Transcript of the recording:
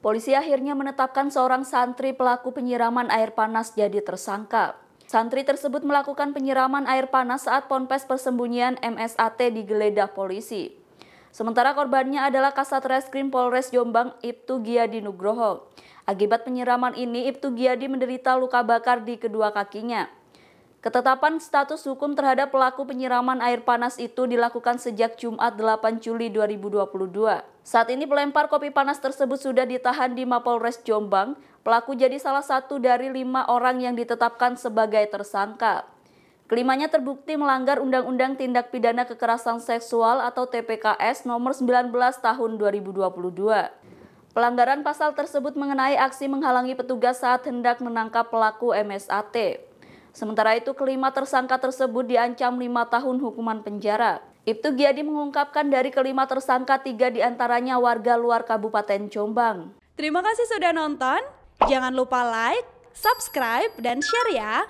Polisi akhirnya menetapkan seorang santri pelaku penyiraman air panas jadi tersangka. Santri tersebut melakukan penyiraman air panas saat ponpes persembunyian MSAT digeledah polisi. Sementara korbannya adalah Kasat Reskrim Polres Jombang Ibtu Giyadi Nugroho. Akibat penyiraman ini, Ibtu Giyadi menderita luka bakar di kedua kakinya. Ketetapan status hukum terhadap pelaku penyiraman air panas itu dilakukan sejak Jumat 8 Juli 2022. Saat ini pelempar kopi panas tersebut sudah ditahan di Mapolres Jombang. Pelaku jadi salah satu dari lima orang yang ditetapkan sebagai tersangka. Kelimanya terbukti melanggar Undang-Undang Tindak Pidana Kekerasan Seksual atau TPKS nomor 19 tahun 2022. Pelanggaran pasal tersebut mengenai aksi menghalangi petugas saat hendak menangkap pelaku MSAT. Sementara itu, kelima tersangka tersebut diancam lima tahun hukuman penjara. Ibtu Giyadi mengungkapkan dari kelima tersangka tiga diantaranya warga luar Kabupaten Jombang. Terima kasih sudah nonton. Jangan lupa like, subscribe, dan share ya.